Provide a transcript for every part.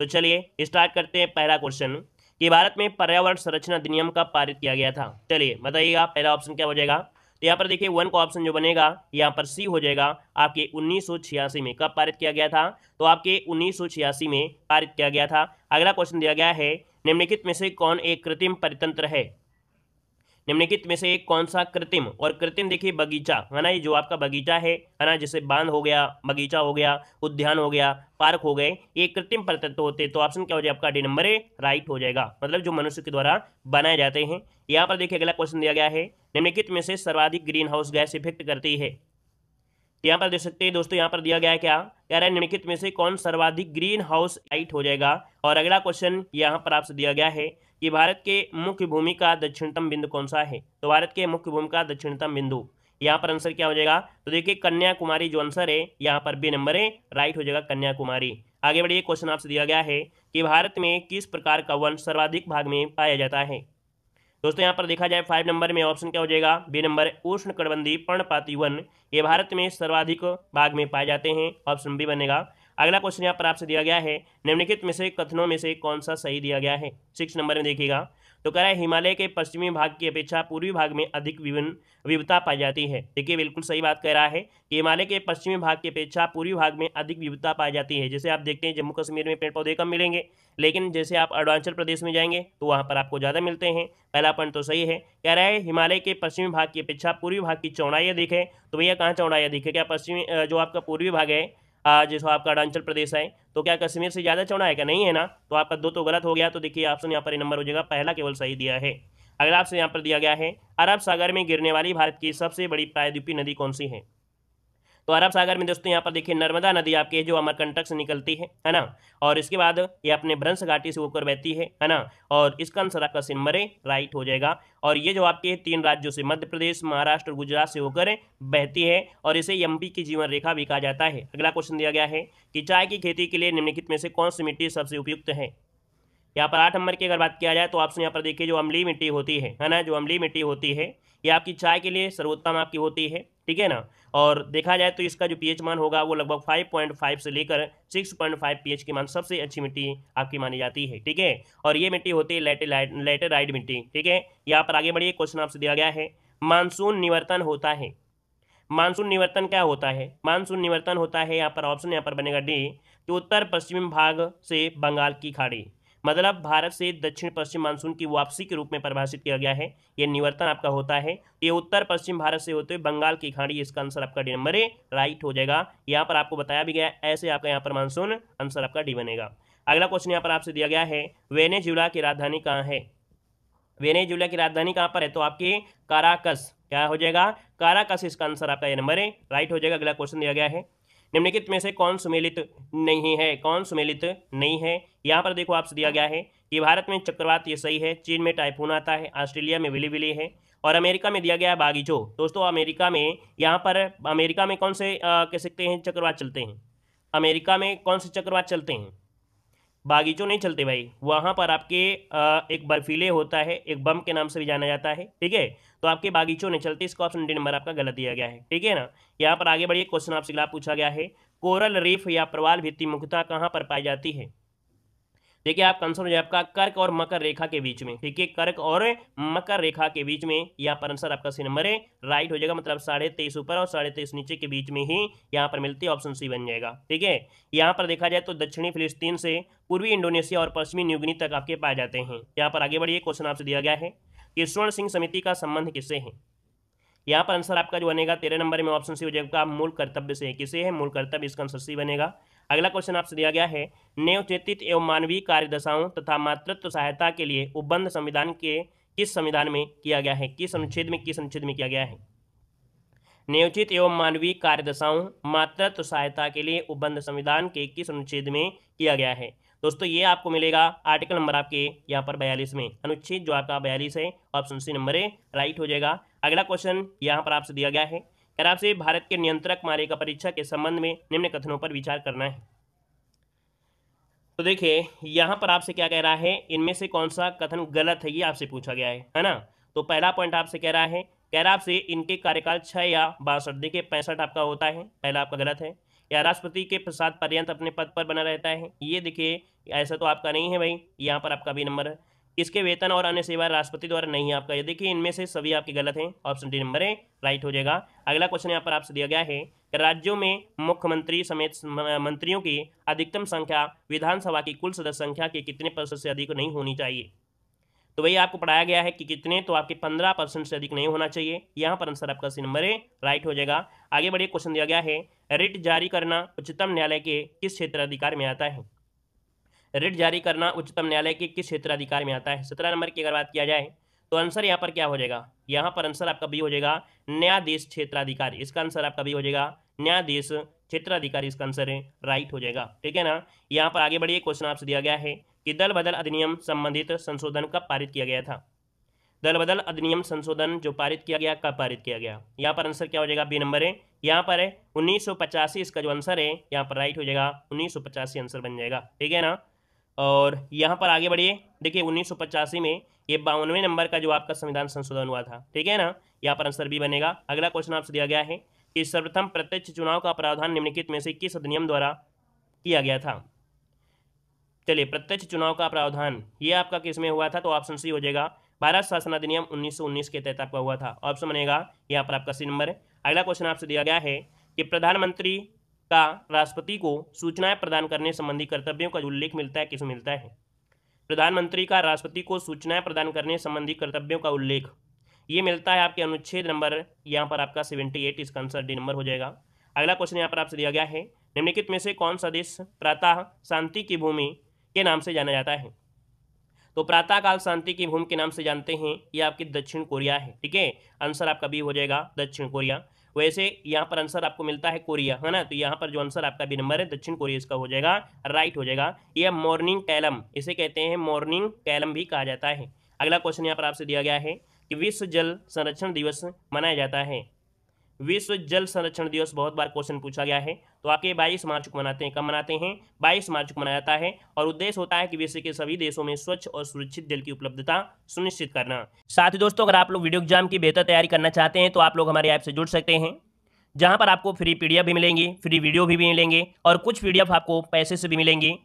तो चलिए स्टार्ट करते हैं पहला क्वेश्चन कि भारत में पर्यावरण संरक्षण अधिनियम का पारित किया गया था चलिए बताइएगा पहला ऑप्शन क्या हो जाएगा तो यहाँ पर देखिए वन का ऑप्शन जो बनेगा यहाँ पर सी हो जाएगा आपके छियासी में कब पारित किया गया था तो आपके छियासी में पारित किया गया था अगला क्वेश्चन दिया गया है निम्नलिखित में से कौन एक कृत्रिम परितंत्र है निम्नलिखित में से एक कौन सा कृत्रिम और कृत्रिम देखिए बगीचा है ना ये जो आपका बगीचा है है ना जैसे बांध हो गया बगीचा हो गया उद्यान हो गया पार्क हो गए ये कृत्रिम परतत्व होते हैं तो ऑप्शन क्या हो जाए आपका डी नंबर ए राइट हो जाएगा मतलब जो मनुष्य के द्वारा बनाए जाते हैं यहाँ पर देखिए अगला क्वेश्चन दिया गया है निम्नलिखित में से सर्वाधिक ग्रीन हाउस गैस इफेक्ट करती है तो यहाँ पर देख सकते हैं दोस्तों यहाँ पर दिया गया है क्या कह रहा है निम्नलिखित में से कौन सर्वाधिक ग्रीन हाउस लाइट हो जाएगा और अगला क्वेश्चन यहाँ पर आपसे दिया गया है कि भारत के मुख्य भूमि का दक्षिणतम बिंदु कौन सा है तो भारत के मुख्य भूमि का दक्षिणतम बिंदु यहाँ पर आंसर क्या हो जाएगा तो देखिए कन्याकुमारी जो आंसर है यहाँ पर बी नंबर है राइट हो जाएगा कन्याकुमारी आगे बढ़िए क्वेश्चन आपसे दिया गया है कि भारत में किस प्रकार का वन सर्वाधिक भाग में पाया जाता है दोस्तों यहाँ पर देखा जाए फाइव नंबर में ऑप्शन क्या हो जाएगा बी नंबर उष्ण कड़बंदी पर्णपाती वन ये भारत में सर्वाधिक भाग में पाए जाते हैं ऑप्शन बी बनेगा अगला क्वेश्चन यहाँ पर आपसे दिया गया है निम्नलिखित में से कथनों में से कौन सा सही दिया गया है सिक्स नंबर में देखिएगा तो कह रहा है हिमालय के पश्चिमी भाग की अपेक्षा पूर्वी भाग में अधिक विभिन्न विविधता पाई जाती है देखिए बिल्कुल सही बात कह रहा है कि हिमालय के पश्चिमी भाग की अपेक्षा पूर्वी भाग में अधिक विविधता पाई जाती है जैसे आप देखते हैं जम्मू कश्मीर में पेड़ पौधे कम मिलेंगे लेकिन जैसे आप अरुणाचल प्रदेश में जाएंगे तो वहाँ पर आपको ज़्यादा मिलते हैं पहला पॉइंट तो सही है कह रहा है हिमालय के पश्चिमी भाग की अपेक्षा पूर्वी भाग की चौड़ाई अधिक तो भैया कहाँ चौड़ाई दिखे क्या पश्चिमी जो आपका पूर्वी भाग है जैसे आपका अरुणाचल प्रदेश है तो क्या कश्मीर से ज़्यादा चौड़ा है क्या नहीं है ना तो आपका दो तो गलत हो गया तो देखिए ऑप्शन यहाँ पर नंबर हो जाएगा पहला केवल सही दिया है अगला आपसे यहाँ पर दिया गया है अरब सागर में गिरने वाली भारत की सबसे बड़ी प्रायद्वीपी नदी कौन सी है तो अरब सागर में दोस्तों यहाँ पर देखिए नर्मदा नदी आपके जो अमरकंटक से निकलती है है ना और इसके बाद ये अपने ब्रंश घाटी से होकर बहती है है ना और इसका आंसर आपका सिमरे राइट हो जाएगा और ये जो आपके तीन राज्यों से मध्य प्रदेश महाराष्ट्र और गुजरात से होकर बहती है और इसे एमपी की जीवन रेखा भी कहा जाता है अगला क्वेश्चन दिया गया है कि चाय की खेती के लिए निम्नलिखित में से कौन सी मिट्टी सबसे उपयुक्त है यहाँ पर आठ नंबर की अगर बात किया जाए तो ऑप्शन यहाँ पर देखिए जो अमली मिट्टी होती है है ना जो अमली मिट्टी होती है ये आपकी चाय के लिए सर्वोत्तम आपकी होती है ठीक है ना और देखा जाए तो इसका जो पीएच मान होगा वो लगभग 5.5 से लेकर 6.5 पीएच की मान सबसे अच्छी मिट्टी आपकी मानी जाती है ठीक है और ये मिट्टी होती है लेटे लेटेराइट मिट्टी ठीक है यहाँ पर आगे बढ़िए क्वेश्चन आपसे दिया गया है मानसून निवर्तन होता है मानसून निवर्तन क्या होता है मानसून निवर्तन होता है यहाँ पर ऑप्शन यहाँ पर बनेगा डी जो उत्तर पश्चिम भाग से बंगाल की खाड़ी मतलब भारत से दक्षिण पश्चिम मानसून की वापसी के रूप में परिभाषित किया गया है यह निवर्तन आपका होता है ये उत्तर पश्चिम भारत से होते हुए बंगाल की खाड़ी इसका आंसर आपका डी नंबर ए राइट हो जाएगा यहाँ पर आपको बताया भी गया ऐसे आपका यहाँ पर मानसून आंसर आपका डी बनेगा अगला क्वेश्चन यहाँ पर आपसे दिया गया है वेनेजुला की राजधानी कहाँ है वेनेजुला की राजधानी कहाँ पर है तो आपके काराकस क्या हो जाएगा काराकस इसका आंसर आपका ये नंबर है राइट हो जाएगा अगला क्वेश्चन दिया गया है निम्नलिखित में से कौन सुमेलित नहीं है कौन सुमेलित नहीं है यहाँ पर देखो आपसे दिया गया है कि भारत में चक्रवात ये सही है चीन में टाइफून आता है ऑस्ट्रेलिया में विली विली है और अमेरिका में दिया गया है बागीचो दोस्तों अमेरिका में यहाँ पर अमेरिका में कौन से कह सकते हैं चक्रवात चलते हैं अमेरिका में कौन से चक्रवात चलते हैं बागीचों नहीं चलते भाई वहाँ पर आपके आ, एक बर्फीले होता है एक बम के नाम से भी जाना जाता है ठीक है तो आपके बागीचों नहीं चलते इसको ऑप्शन डी नंबर आपका गलत दिया गया है ठीक है ना यहाँ पर आगे बढ़िए क्वेश्चन आपसे पूछा गया है कोरल रीफ या प्रवाल भित्ति मुख्यता कहाँ पर पाई जाती है देखिए आप आंसर हो जाए आपका कर्क और मकर रेखा के बीच में ठीक है कर्क और मकर रेखा के बीच में यहाँ पर आंसर आपका सी नंबर है राइट हो जाएगा मतलब साढ़े तेईस ऊपर और साढ़े तेईस नीचे के बीच में ही यहाँ पर मिलती है ऑप्शन सी बन जाएगा ठीक है यहाँ पर देखा जाए तो दक्षिणी फिलिस्तीन से पूर्वी इंडोनेशिया और पश्चिमी न्यूगनी तक आपके पाए जाते हैं यहाँ पर आगे बढ़िए क्वेश्चन आपसे दिया गया है कि स्वर्ण सिंह समिति का संबंध किससे है यहाँ पर आंसर आपका जो बनेगा तेरह नंबर में ऑप्शन सी हो जाएगा मूल कर्तव्य से किसे है मूल कर्तव्य इसका आंसर सी बनेगा अगला क्वेश्चन आपसे दिया गया है नवचेतित एवं मानवीय कार्यदशाओं तथा मातृत्व सहायता के लिए उपबंध संविधान के किस संविधान में किया गया है किस अनुच्छेद में किस अनुच्छेद में किया गया है नियोजित एवं मानवीय कार्यदशाओं मातृत्व सहायता के लिए उपबंध संविधान के किस अनुच्छेद में किया गया है दोस्तों ये आपको मिलेगा आर्टिकल नंबर आपके यहाँ पर बयालीस में अनुच्छेद जो आपका बयालीस है ऑप्शन सी नंबर ए राइट हो जाएगा अगला क्वेश्चन यहाँ पर आपसे दिया गया है यार आपसे भारत के नियंत्रक मारे का परीक्षा के संबंध में निम्न कथनों पर विचार करना है तो देखिए यहाँ पर आपसे क्या कह रहा है इनमें से कौन सा कथन गलत है ये आपसे पूछा गया है है ना तो पहला पॉइंट आपसे कह रहा है कह रहा आपसे इनके कार्यकाल छः या बासठ देखिए पैंसठ आपका होता है पहला आपका गलत है या राष्ट्रपति के प्रसाद पर्यंत अपने पद पर बना रहता है ये देखिए ऐसा तो आपका नहीं है भाई यहाँ पर आपका भी नंबर है इसके वेतन और अन्य सेवा राष्ट्रपति द्वारा नहीं आपका ये देखिए इनमें से सभी आपके गलत हैं ऑप्शन डी नंबर है राइट हो जाएगा अगला क्वेश्चन यहाँ पर आपसे दिया गया है राज्यों में मुख्यमंत्री समेत मंत्रियों की अधिकतम संख्या विधानसभा की कुल सदस्य संख्या के कितने प्रतिशत से अधिक नहीं होनी चाहिए तो वही आपको पढ़ाया गया है कि कितने तो आपके पंद्रह परसेंट से अधिक नहीं होना चाहिए यहाँ पर आंसर आपका सी नंबर है राइट हो जाएगा आगे बढ़िए क्वेश्चन दिया गया है रिट जारी करना उच्चतम न्यायालय के किस क्षेत्र अधिकार में आता है रिट जारी करना उच्चतम न्यायालय के किस क्षेत्राधिकार में आता है सत्रह नंबर की अगर बात किया जाए तो आंसर यहाँ पर क्या हो जाएगा यहाँ पर आंसर आपका भी हो जाएगा न्यायाधीश क्षेत्राधिकार इसका आंसर आपका भी हो जाएगा न्यायाधीश क्षेत्राधिकार इसका आंसर है राइट हो जाएगा ठीक है ना यहाँ पर आगे बढ़िए क्वेश्चन आपसे दिया गया है कि दल बदल अधिनियम संबंधित संशोधन कब पारित किया गया था दल बदल अधिनियम संशोधन जो पारित किया गया कब पारित किया गया यहाँ पर आंसर क्या हो जाएगा बी नंबर है यहाँ पर है उन्नीस इसका जो आंसर है यहाँ पर राइट हो जाएगा उन्नीस आंसर बन जाएगा ठीक है ना और यहाँ पर आगे बढ़िए देखिए उन्नीस में ये बावनवे नंबर का जो आपका संविधान संशोधन हुआ था ठीक है ना यहाँ पर आंसर भी बनेगा अगला क्वेश्चन आपसे दिया गया है कि सर्वप्रथम प्रत्यक्ष चुनाव का प्रावधान निम्नलिखित में से किस अधिनियम द्वारा किया गया था चलिए प्रत्यक्ष चुनाव का प्रावधान ये आपका किस में हुआ था तो ऑप्शन सी हो जाएगा भारत शासन अधिनियम 1919 के तहत आपका हुआ था ऑप्शन बनेगा यहाँ पर आपका सी नंबर है अगला क्वेश्चन आपसे दिया गया है कि प्रधानमंत्री का राष्ट्रपति को सूचनाएं प्रदान करने संबंधी कर्तव्यों का उल्लेख मिलता है किस मिलता है प्रधानमंत्री का राष्ट्रपति को सूचनाएं प्रदान करने संबंधी कर्तव्यों का उल्लेख ये मिलता है आपके अनुच्छेद नंबर यहाँ पर आपका सेवेंटी एट इसका आंसर डी नंबर हो जाएगा अगला क्वेश्चन यहाँ पर आपसे दिया गया है निम्नलिखित में से कौन सा देश प्रातः शांति की भूमि के नाम से जाना जाता है तो प्रातःकाल शांति की भूमि के नाम से जानते हैं ये आपकी दक्षिण कोरिया है ठीक है आंसर आपका बी हो जाएगा दक्षिण कोरिया वैसे यहाँ पर आंसर आपको मिलता है कोरिया है ना तो यहाँ पर जो आंसर आपका भी नंबर है दक्षिण कोरिया इसका हो जाएगा राइट हो जाएगा यह मॉर्निंग कैलम इसे कहते हैं मॉर्निंग कैलम भी कहा जाता है अगला क्वेश्चन यहाँ पर आपसे दिया गया है कि विश्व जल संरक्षण दिवस मनाया जाता है विश्व जल संरक्षण दिवस बहुत बार क्वेश्चन पूछा गया है तो आके 22 मार्च को मनाते हैं कब मनाते हैं 22 मार्च को मनाया जाता है और उद्देश्य होता है कि विश्व के सभी देशों में स्वच्छ और सुरक्षित जल की उपलब्धता सुनिश्चित करना साथ ही दोस्तों अगर आप लोग वीडियो एग्जाम की बेहतर तैयारी करना चाहते हैं तो आप लोग हमारे ऐप से जुड़ सकते हैं जहाँ पर आपको फ्री पी भी मिलेंगी फ्री वीडियो भी, मिलेंगे और कुछ पी आपको पैसे से भी मिलेंगे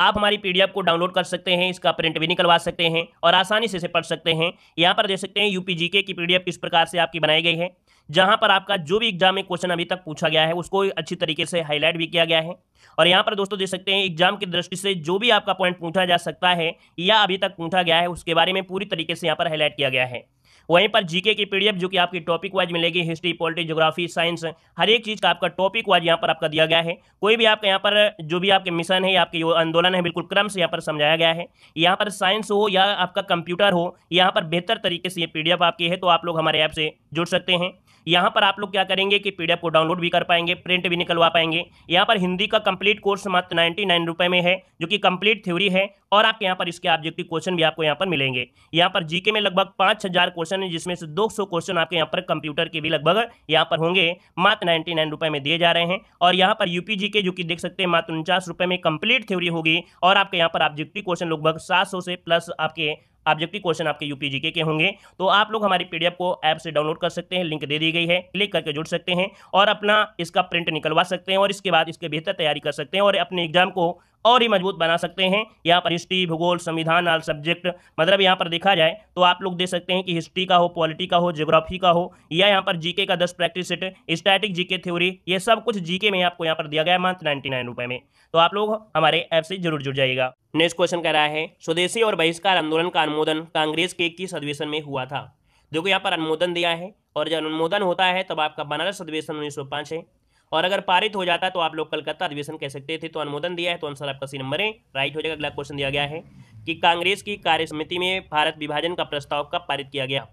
आप हमारी पीडीएफ को डाउनलोड कर सकते हैं इसका प्रिंट भी निकलवा सकते हैं और आसानी से इसे पढ़ सकते हैं यहाँ पर देख सकते हैं यूपीजीके की पीडीएफ किस प्रकार से आपकी बनाई गई है जहाँ पर आपका जो भी एग्जाम में क्वेश्चन अभी तक पूछा गया है उसको अच्छी तरीके से हाईलाइट भी किया गया है और यहाँ पर दोस्तों देख सकते हैं एग्जाम की दृष्टि से जो भी आपका पॉइंट पूछा जा सकता है या अभी तक पूछा गया है उसके बारे में पूरी तरीके से यहाँ पर हाईलाइट किया गया है वहीं पर जीके की पीडीएफ जो कि आपकी टॉपिक वाइज मिलेगी हिस्ट्री पॉलिटी जोग्राफी साइंस हर एक चीज़ का आपका टॉपिक वाइज यहाँ पर आपका दिया गया है कोई भी आपका यहाँ पर जो भी आपके मिशन है आपके आंदोलन है बिल्कुल क्रम से यहाँ पर समझाया गया है यहाँ पर साइंस हो या आपका कंप्यूटर हो यहाँ पर बेहतर तरीके से ये पी आपकी है तो आप लोग हमारे ऐप से जुड़ सकते हैं यहाँ पर आप लोग क्या करेंगे कि पीडीएफ को डाउनलोड भी कर पाएंगे प्रिंट भी निकलवा पाएंगे यहाँ पर हिंदी का कंप्लीट कोर्स मात्र नाइन्टी नाइन रुपये में है जो कि कंप्लीट थ्योरी है और आप यहाँ पर इसके ऑब्जेक्टिव क्वेश्चन भी आपको यहाँ पर मिलेंगे यहाँ पर जीके में लगभग पाँच हज़ार क्वेश्चन है जिसमें से दो सौ क्वेश्चन आपके यहाँ पर कंप्यूटर के भी लगभग यहाँ पर होंगे मात्र नाइन्टी नाइन रुपये में दिए जा रहे हैं और यहाँ पर यूपी जी के जो कि देख सकते हैं मात्र उनचास रुपये में कंप्लीट थ्योरी होगी और आपके यहाँ पर ऑब्जेक्टिव क्वेश्चन लगभग सात सौ से प्लस आपके ऑब्जेक्टिव क्वेश्चन आपके यूपी जी के होंगे तो आप लोग हमारी पीडीएफ को ऐप से डाउनलोड कर सकते हैं लिंक दे दी गई है क्लिक करके जुड़ सकते हैं और अपना इसका प्रिंट निकलवा सकते हैं और इसके बाद इसके बेहतर तैयारी कर सकते हैं और अपने एग्जाम को और ही मजबूत बना सकते हैं यहाँ पर हिस्ट्री भूगोल संविधान आल सब्जेक्ट मतलब यहाँ पर देखा जाए तो आप लोग देख सकते हैं कि हिस्ट्री का हो पॉलिटी का हो जोग्राफी का हो या यहाँ पर जीके का दस practice set static GK theory ये सब कुछ जीके में आपको यहाँ पर दिया गया मंथ मात्र नाइन्टी नाइन रुपये में तो आप लोग हमारे ऐप से जरूर जुड़ जाइएगा नेक्स्ट क्वेश्चन कह रहा है स्वदेशी और बहिष्कार आंदोलन का अनुमोदन कांग्रेस के किस अधिवेशन में हुआ था देखो यहाँ पर अनुमोदन दिया है और जब अनुमोदन होता है तब आपका बनारस अधिवेशन उन्नीस है और अगर पारित हो जाता तो आप लोग कलकत्ता अधिवेशन कह सकते थे तो अनुमोदन दिया है तो आंसर आपका सी नंबर है राइट हो जाएगा अगला क्वेश्चन दिया गया है कि कांग्रेस की कार्य समिति में भारत विभाजन का प्रस्ताव कब पारित किया गया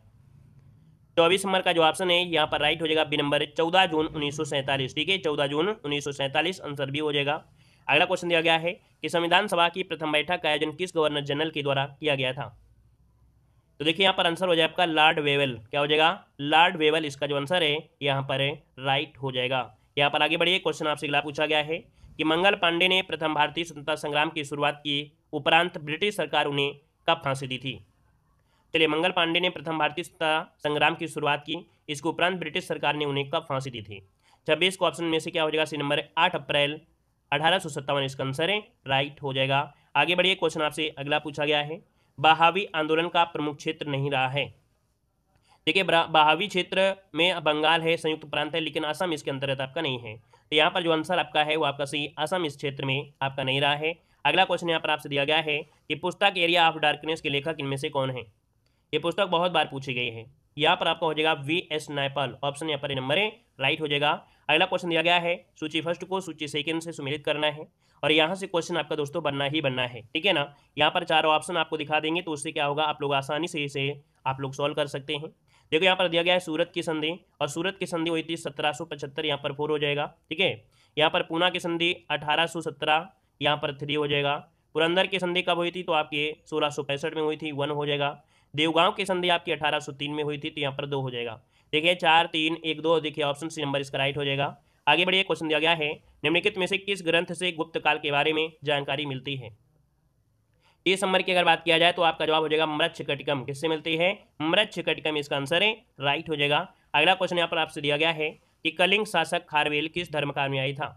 चौबीस नंबर का जो ऑप्शन है यहाँ पर राइट हो जाएगा बी नंबर चौदह जून उन्नीस ठीक है चौदह जून उन्नीस आंसर भी हो जाएगा अगला क्वेश्चन दिया गया है कि संविधान सभा की प्रथम बैठक का आयोजन किस गवर्नर जनरल के द्वारा किया गया था तो देखिए यहाँ पर आंसर हो जाएगा आपका लॉर्ड वेवल क्या हो जाएगा लॉर्ड वेवल इसका जो आंसर है यहाँ पर राइट हो जाएगा यहाँ पर आगे बढ़िए क्वेश्चन आपसे अगला पूछा गया है कि मंगल पांडे ने प्रथम भारतीय स्वतंत्रता संग्राम की शुरुआत की उपरांत ब्रिटिश सरकार उन्हें कब फांसी दी थी चलिए मंगल पांडे ने प्रथम भारतीय स्वतंत्रता संग्राम की शुरुआत की इसके उपरांत ब्रिटिश सरकार ने उन्हें कब फांसी दी थी छब्बीस को ऑप्शन में से क्या हो जाएगा सी नंबर आठ अप्रैल अठारह इसका आंसर है राइट हो जाएगा आगे बढ़िए क्वेश्चन आपसे अगला पूछा गया है बहावी आंदोलन का प्रमुख क्षेत्र नहीं रहा है देखिए बाहवी क्षेत्र में बंगाल है संयुक्त प्रांत है लेकिन असम इसके अंतर्गत आपका नहीं है तो यहाँ पर जो आंसर आपका है वो आपका सही असम इस क्षेत्र में आपका नहीं रहा है अगला क्वेश्चन यहाँ पर आपसे दिया गया है कि पुस्तक एरिया ऑफ डार्कनेस के लेखक इनमें से कौन है ये पुस्तक बहुत बार पूछी गई है यहाँ पर आपका हो जाएगा वी एस नायपाल ऑप्शन यहाँ पर नंबर है राइट हो जाएगा अगला क्वेश्चन दिया गया है सूची फर्स्ट को सूची सेकंड से सुमेलित करना है और यहाँ से क्वेश्चन आपका दोस्तों बनना ही बनना है ठीक है ना यहाँ पर चारों ऑप्शन आपको दिखा देंगे तो उससे क्या होगा आप लोग आसानी से इसे आप लोग सॉल्व कर सकते हैं देखो यहाँ पर दिया गया है सूरत की संधि और सूरत की संधि हुई थी सत्रह सौ पचहत्तर यहाँ पर फोर हो जाएगा ठीक है यहाँ पर पूना की संधि अठारह सौ सत्रह यहाँ पर थ्री हो जाएगा पुरंदर की संधि कब हुई थी तो आपकी सोलह सौ पैंसठ में हुई थी वन हो जाएगा देवगांव की संधि आपकी अठारह सौ तीन में हुई थी तो यहाँ पर दो हो जाएगा देखिए चार तीन एक दो देखिए ऑप्शन सी नंबर इसका राइट हो जाएगा आगे बढ़िए क्वेश्चन दिया गया है निम्नलिखित में से किस ग्रंथ से गुप्त काल के बारे में जानकारी मिलती है तीस नंबर की अगर बात किया जाए तो आपका जवाब हो जाएगा मृक्ष कटिकम किससे मिलती है मृक्ष कटिकम इसका आंसर है राइट हो जाएगा अगला क्वेश्चन यहाँ पर आपसे दिया गया है कि कलिंग शासक खारवेल किस धर्म का अनुयायी था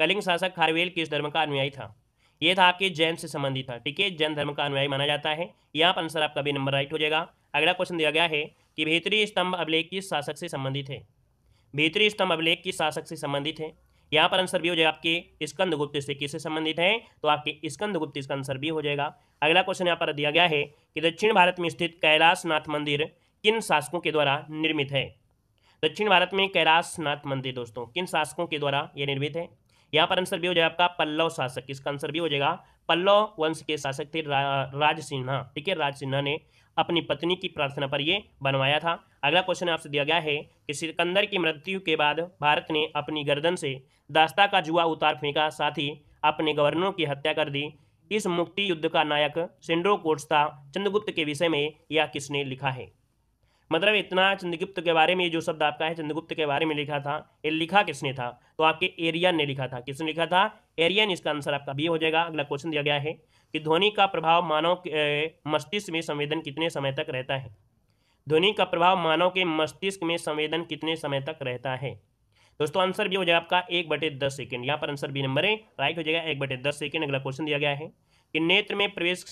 कलिंग शासक खारवेल किस धर्म का अनुयायी था ये था आपके जैन से संबंधित था ठीक है जैन धर्म का अनुयायी माना जाता है यहाँ पर आंसर आपका भी नंबर राइट हो जाएगा अगला क्वेश्चन दिया गया है कि भीतरी स्तंभ अभिलेख किस शासक से संबंधित है भीतरी स्तंभ अभिलेख किस शासक से संबंधित है यहाँ पर आंसर भी हो जाएगा आपके स्कंद गुप्त से किससे संबंधित हैं तो आपके स्कंद गुप्त इसका आंसर भी हो जाएगा अगला क्वेश्चन यहाँ पर दिया गया है कि दक्षिण भारत में स्थित कैलाशनाथ मंदिर किन शासकों के द्वारा निर्मित है दक्षिण भारत में कैलाशनाथ मंदिर दोस्तों किन शासकों के द्वारा ये निर्मित है यहाँ पर आंसर भी हो जाएगा आपका पल्लव शासक इसका आंसर भी हो जाएगा पल्लव वंश के शासक थे रा, राज सिन्हा ठीक है राज सिन्हा ने अपनी पत्नी की प्रार्थना पर ये बनवाया था अगला क्वेश्चन आपसे दिया गया है कि सिकंदर की मृत्यु के बाद भारत ने अपनी गर्दन से दास्ता का जुआ उतार फेंका साथ ही अपने गवर्नरों की हत्या कर दी इस मुक्ति युद्ध का नायक सिंड्रो कोट्स था चंद्रगुप्त के विषय में यह किसने लिखा है मतलब इतना चंद्रगुप्त के बारे में ये जो शब्द आपका है चंद्रगुप्त के बारे में लिखा था ये लिखा किसने था तो आपके एरियन ने लिखा था किसने लिखा था एरियन इसका आंसर आपका बी हो जाएगा अगला क्वेश्चन दिया गया है कि ध्वनि का प्रभाव मानव मस्तिष्क में संवेदन कितने समय तक रहता है ध्वनि का प्रभाव मानव के मस्तिष्क में संवेदन कितने समय तक रहता है दोस्तों आंसर भी हो जाएगा आपका एक बटे दस सेकेंड यहाँ पर आंसर बी नंबर है राइट हो जाएगा एक बटे दस सेकेंड अगला क्वेश्चन दिया गया है कि नेत्र में प्रवेश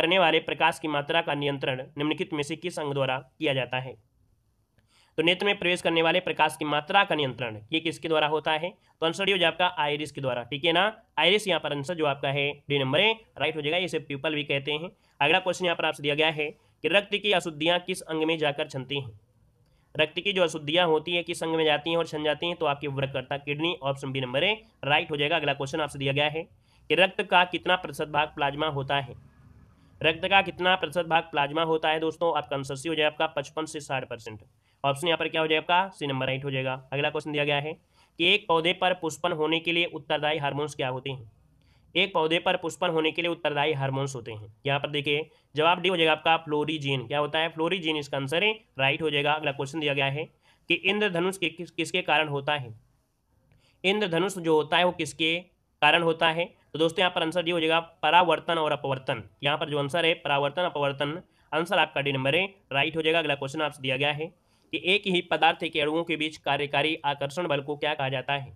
करने वाले प्रकाश की मात्रा का नियंत्रण निम्नलिखित में से किस अंग द्वारा किया जाता है तो नेत्र में प्रवेश करने वाले प्रकाश की मात्रा का नियंत्रण ये किसके द्वारा होता है तो आंसर हो आपका आयरिस के द्वारा ठीक है ना आयरिस यहाँ पर आंसर जो आपका है डी नंबर है राइट हो जाएगा इसे पीपल भी कहते हैं अगला क्वेश्चन यहाँ पर आपसे दिया गया है कि रक्त की अशुद्धियाँ किस अंग में जाकर छनती हैं रक्त की जो अशुद्धियाँ होती है किस अंग में जाती हैं और छन जाती हैं तो आपकी वृककर्ता किडनी ऑप्शन बी नंबर है राइट हो जाएगा अगला क्वेश्चन आपसे दिया गया है कि रक्त का कितना प्रतिशत भाग प्लाज्मा होता है रक्त का कितना प्रतिशत भाग प्लाज्मा होता है दोस्तों आपका आंसर सी हो जाएगा आपका पचपन से साठ परसेंट ऑप्शन यहाँ पर क्या हो जाएगा आपका सी नंबर राइट हो जाएगा अगला क्वेश्चन दिया गया है कि एक पौधे पर पुष्पन होने के लिए उत्तरदायी हार्मोन्स क्या होते हैं एक पौधे पर पुष्पन होने के लिए उत्तरदायी हार्मोन्स होते हैं यहाँ पर देखिए जवाब डी हो जाएगा आपका फ्लोरीजीन क्या होता है फ्लोरीजीन इसका आंसर है राइट हो जाएगा अगला क्वेश्चन दिया गया है कि इंद्रधनुष किसके कारण होता है इंद्रधनुष जो होता है वो किसके कारण होता है तो दोस्तों यहाँ पर आंसर ये हो जाएगा परावर्तन और अपवर्तन यहाँ पर जो आंसर है परावर्तन अपवर्तन आंसर आपका डी नंबर है राइट हो जाएगा अगला क्वेश्चन आपसे दिया गया है कि एक ही पदार्थ के अड़ुओं के बीच कार्यकारी आकर्षण बल को क्या कहा जाता है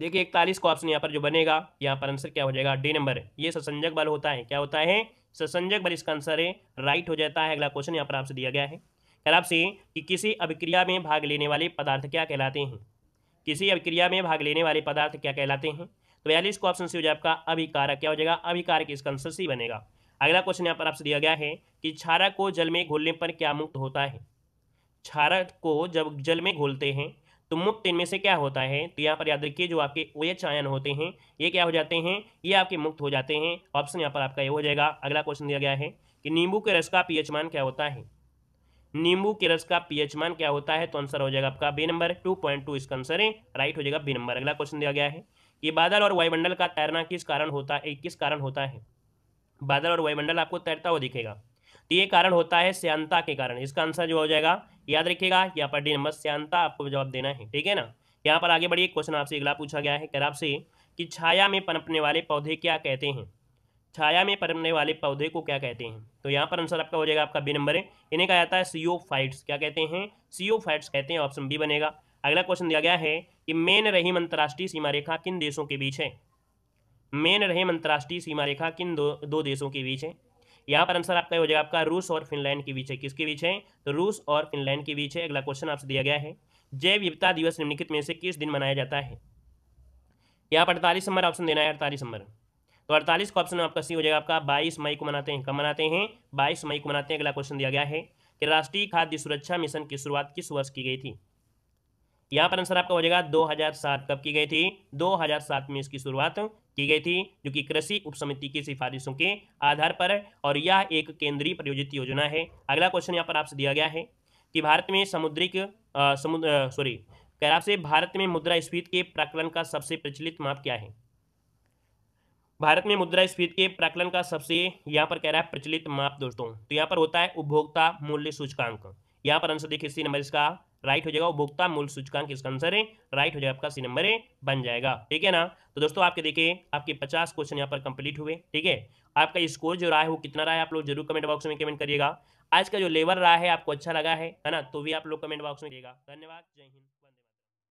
देखिए इकतालीस को ऑप्शन यहाँ पर जो बनेगा यहाँ पर आंसर क्या हो जाएगा डी नंबर ये ससंजक बल होता है क्या होता है ससंजक बल इसका आंसर है राइट हो जाता है अगला क्वेश्चन यहाँ पर आपसे दिया गया है क्या आपसे कि किसी अभिक्रिया में भाग लेने वाले पदार्थ क्या कहलाते हैं किसी अभिक्रिया में भाग लेने वाले पदार्थ क्या कहलाते हैं तो बयालीस को ऑप्शन सी हो जाए आपका अभिकारक क्या हो जाएगा अभिकारक इसका आंसर सी बनेगा अगला क्वेश्चन यहाँ पर आपसे दिया गया है कि छारा को जल में घोलने पर क्या मुक्त होता है छारा को जब जल में घोलते हैं तो मुक्त इनमें से क्या होता है तो यहाँ पर याद रखिए जो आपके ओ OH एच आयन होते हैं ये क्या हो जाते हैं ये आपके मुक्त हो जाते हैं ऑप्शन यहाँ पर आपका ये हो जाएगा अगला क्वेश्चन दिया गया है कि नींबू के रस का पीएच मान क्या होता है नींबू के रस का पीएच मान क्या होता है तो आंसर हो जाएगा आपका B number two point two इसका आंसर है राइट हो जाएगा बी नंबर अगला क्वेश्चन दिया गया है ये बादल और वायुमंडल का तैरना किस कारण होता है किस कारण होता है बादल और वायुमंडल आपको तैरता हुआ दिखेगा तो ये कारण होता है श्यांता के कारण इसका आंसर जो हो जाएगा याद रखिएगा यहाँ पर डी नंबर श्यांता आपको जवाब देना है ठीक है ना यहाँ पर आगे बढ़िए क्वेश्चन आपसे अगला पूछा गया है कर आपसे कि छाया में पनपने वाले पौधे क्या कहते हैं छाया में पनपने वाले पौधे को क्या कहते हैं तो यहाँ पर आंसर आपका हो जाएगा आपका बी नंबर है इन्हें कहा जाता है सीओ क्या कहते हैं सीओ कहते हैं ऑप्शन बी बनेगा अगला क्वेश्चन दिया गया है कि मेन रहीम अंतर्राष्ट्रीय सीमा रेखा किन देशों के बीच है मेन रहीम अंतर्राष्ट्रीय सीमा रेखा किन दो दो देशों के बीच है यहाँ पर आंसर आपका हो जाएगा आपका रूस और फिनलैंड के बीच है किसके बीच है तो रूस और फिनलैंड के बीच है अगला क्वेश्चन आपसे दिया गया है जैव विविधता दिवस निम्नलिखित में से किस दिन मनाया जाता है यहाँ पर अड़तालीस नंबर ऑप्शन देना है अड़तालीस नंबर तो अड़तालीस का ऑप्शन आपका सी हो जाएगा आपका बाईस मई को मनाते हैं कब मनाते हैं बाईस मई को मनाते हैं अगला क्वेश्चन दिया गया है कि राष्ट्रीय खाद्य सुरक्षा मिशन की शुरुआत किस वर्ष की गई थी यहाँ पर आंसर आपका हो जाएगा 2007 कब की गई थी 2007 में इसकी शुरुआत की गई थी जो कि कृषि उपसमिति की सिफारिशों के आधार पर और यह एक केंद्रीय प्रायोजित योजना है अगला क्वेश्चन यहाँ पर आपसे दिया गया है कि भारत में समुद्रिक समुद्र सॉरी कह रहा आपसे भारत में मुद्रा स्फीत के प्रकलन का सबसे प्रचलित माप क्या है भारत में मुद्रा स्फीत के प्रकलन का सबसे यहाँ पर कह रहा है प्रचलित माप दोस्तों तो यहाँ पर होता है उपभोक्ता मूल्य सूचकांक यहाँ पर आंसर देखिए इसी नंबर इसका राइट हो जाएगा उपभोक्ता मूल्य सूचकांक इसका आंसर है राइट हो जाएगा आपका सी नंबर है बन जाएगा ठीक है ना तो दोस्तों आपके देखिए आपके पचास क्वेश्चन यहाँ पर कंप्लीट हुए ठीक है आपका स्कोर जो रहा है वो कितना रहा है आप लोग जरूर कमेंट बॉक्स में कमेंट करिएगा आज का जो लेवल रहा है आपको अच्छा लगा है है ना तो भी आप लोग कमेंट बॉक्स में करिएगा धन्यवाद जय हिंद